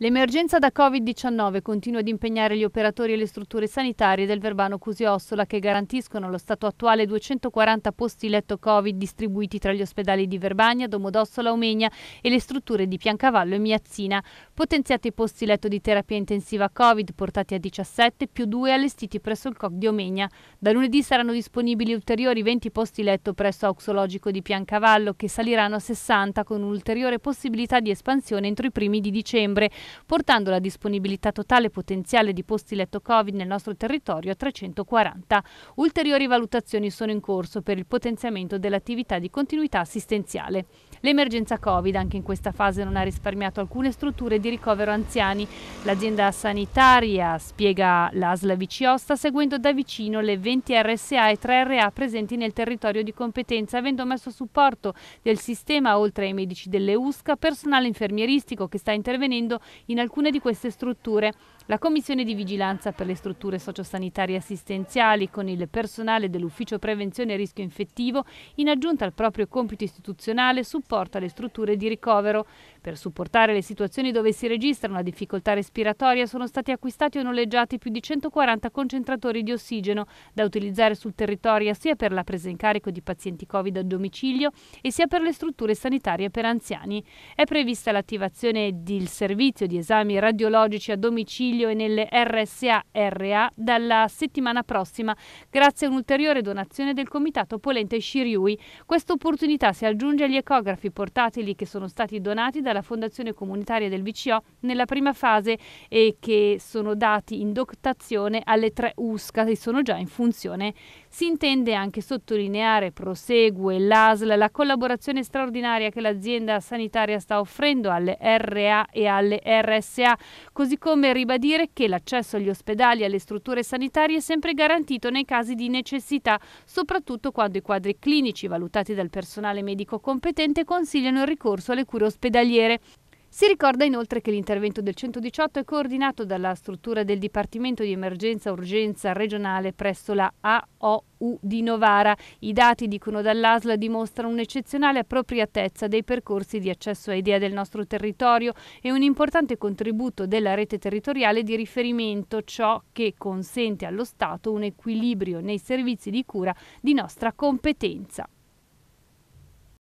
L'emergenza da Covid-19 continua ad impegnare gli operatori e le strutture sanitarie del Verbano Cusiossola che garantiscono allo stato attuale 240 posti letto Covid distribuiti tra gli ospedali di Verbania, Domodossola, Omegna e le strutture di Piancavallo e Miazzina. Potenziati i posti letto di terapia intensiva Covid portati a 17 più 2 allestiti presso il COC di Omegna. Da lunedì saranno disponibili ulteriori 20 posti letto presso Auxologico di Piancavallo che saliranno a 60 con un'ulteriore possibilità di espansione entro i primi di dicembre portando la disponibilità totale potenziale di posti letto Covid nel nostro territorio a 340. Ulteriori valutazioni sono in corso per il potenziamento dell'attività di continuità assistenziale. L'emergenza Covid anche in questa fase non ha risparmiato alcune strutture di ricovero anziani. L'azienda sanitaria, spiega l'ASL VCO, sta seguendo da vicino le 20 RSA e 3 RA presenti nel territorio di competenza, avendo messo a supporto del sistema, oltre ai medici delle USCA, personale infermieristico che sta intervenendo in alcune di queste strutture. La Commissione di Vigilanza per le strutture sociosanitarie assistenziali con il personale dell'Ufficio Prevenzione e Rischio Infettivo, in aggiunta al proprio compito istituzionale, supporta porta le strutture di ricovero per supportare le situazioni dove si registra una difficoltà respiratoria sono stati acquistati o noleggiati più di 140 concentratori di ossigeno da utilizzare sul territorio sia per la presa in carico di pazienti Covid a domicilio e sia per le strutture sanitarie per anziani. È prevista l'attivazione del servizio di esami radiologici a domicilio e nelle RSA-RA dalla settimana prossima grazie a un'ulteriore donazione del Comitato Polente Shiriui. Questa opportunità si aggiunge agli ecografi portatili che sono stati donati dalla la Fondazione Comunitaria del VCO nella prima fase e che sono dati in dotazione alle tre USCA che sono già in funzione. Si intende anche sottolineare, prosegue l'ASL, la collaborazione straordinaria che l'azienda sanitaria sta offrendo alle RA e alle RSA, così come ribadire che l'accesso agli ospedali e alle strutture sanitarie è sempre garantito nei casi di necessità, soprattutto quando i quadri clinici valutati dal personale medico competente consigliano il ricorso alle cure ospedaliere potere. Si ricorda inoltre che l'intervento del 118 è coordinato dalla struttura del Dipartimento di Emergenza Urgenza Regionale presso la AOU di Novara. I dati, dicono dall'ASL, dimostrano un'eccezionale appropriatezza dei percorsi di accesso a idea del nostro territorio e un importante contributo della rete territoriale di riferimento, ciò che consente allo Stato un equilibrio nei servizi di cura di nostra competenza.